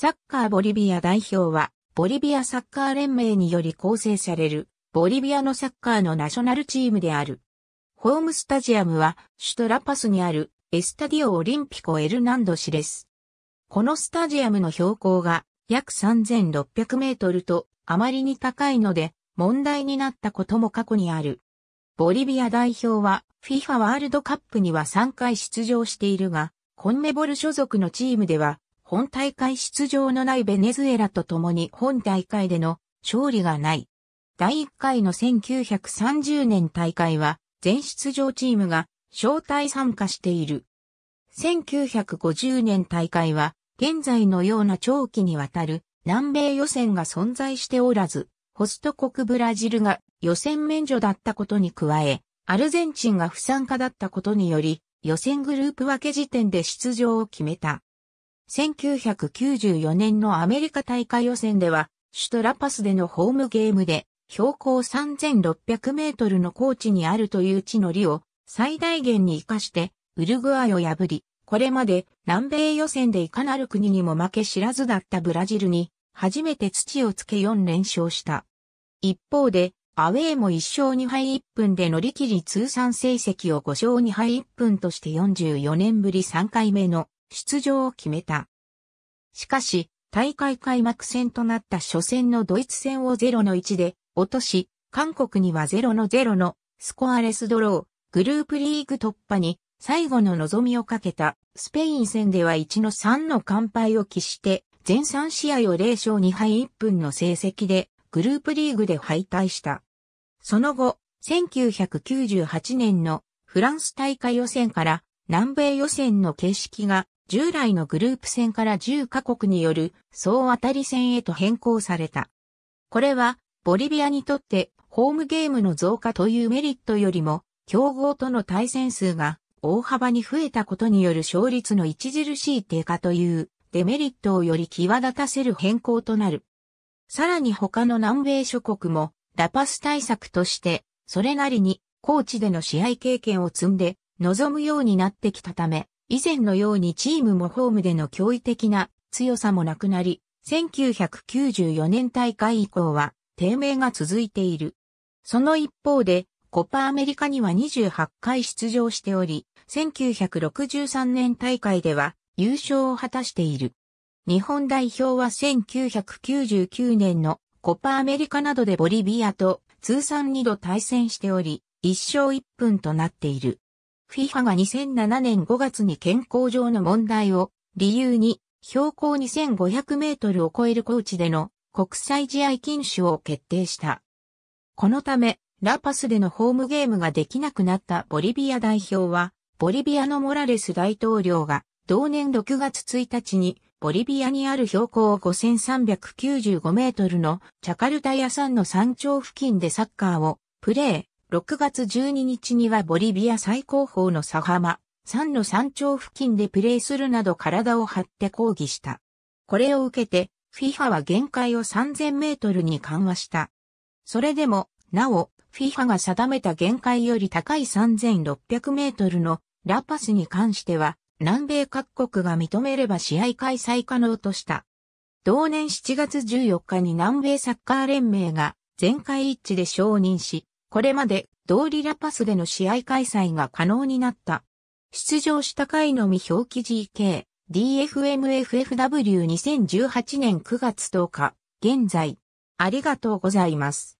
サッカーボリビア代表は、ボリビアサッカー連盟により構成される、ボリビアのサッカーのナショナルチームである。ホームスタジアムは、シュトラパスにある、エスタディオオリンピコエルナンド市です。このスタジアムの標高が、約3600メートルと、あまりに高いので、問題になったことも過去にある。ボリビア代表は、FIFA ワールドカップには3回出場しているが、コンメボル所属のチームでは、本大会出場のないベネズエラと共に本大会での勝利がない。第1回の1930年大会は全出場チームが招待参加している。1950年大会は現在のような長期にわたる南米予選が存在しておらず、ホスト国ブラジルが予選免除だったことに加え、アルゼンチンが不参加だったことにより、予選グループ分け時点で出場を決めた。1994年のアメリカ大会予選では、シュトラパスでのホームゲームで、標高3600メートルの高地にあるという地の利を最大限に活かして、ウルグアイを破り、これまで南米予選でいかなる国にも負け知らずだったブラジルに、初めて土をつけ4連勝した。一方で、アウェーも1勝2敗1分で乗り切り通算成績を5勝2敗1分として44年ぶり3回目の出場を決めた。しかし、大会開幕戦となった初戦のドイツ戦を0の1で落とし、韓国には0の0のスコアレスドロー、グループリーグ突破に最後の望みをかけたスペイン戦では1の3の完敗を喫して全3試合を0勝2敗1分の成績でグループリーグで敗退した。その後、1998年のフランス大会予選から南米予選の形式が従来のグループ戦から10カ国による総当たり戦へと変更された。これは、ボリビアにとってホームゲームの増加というメリットよりも、競合との対戦数が大幅に増えたことによる勝率の著しい低下というデメリットをより際立たせる変更となる。さらに他の南米諸国もラパス対策としてそれなりに高地での試合経験を積んで望むようになってきたため以前のようにチームもホームでの驚異的な強さもなくなり、1994年大会以降は低迷が続いている。その一方で、コパアメリカには28回出場しており、1963年大会では優勝を果たしている。日本代表は1999年のコパアメリカなどでボリビアと通算2度対戦しており、1勝1分となっている。FIFA が2007年5月に健康上の問題を理由に標高2500メートルを超える高地での国際試合禁止を決定した。このため、ラパスでのホームゲームができなくなったボリビア代表は、ボリビアのモラレス大統領が同年6月1日にボリビアにある標高5395メートルのチャカルタヤ山の山頂付近でサッカーをプレー。6月12日にはボリビア最高峰のサハマ、山の山頂付近でプレーするなど体を張って抗議した。これを受けて、FIFA は限界を3000メートルに緩和した。それでも、なお、FIFA が定めた限界より高い3600メートルのラパスに関しては、南米各国が認めれば試合開催可能とした。同年7月14日に南米サッカー連盟が全会一致で承認し、これまで同リラパスでの試合開催が可能になった。出場した回のみ表記 GK、DFMFFW2018 年9月10日、現在、ありがとうございます。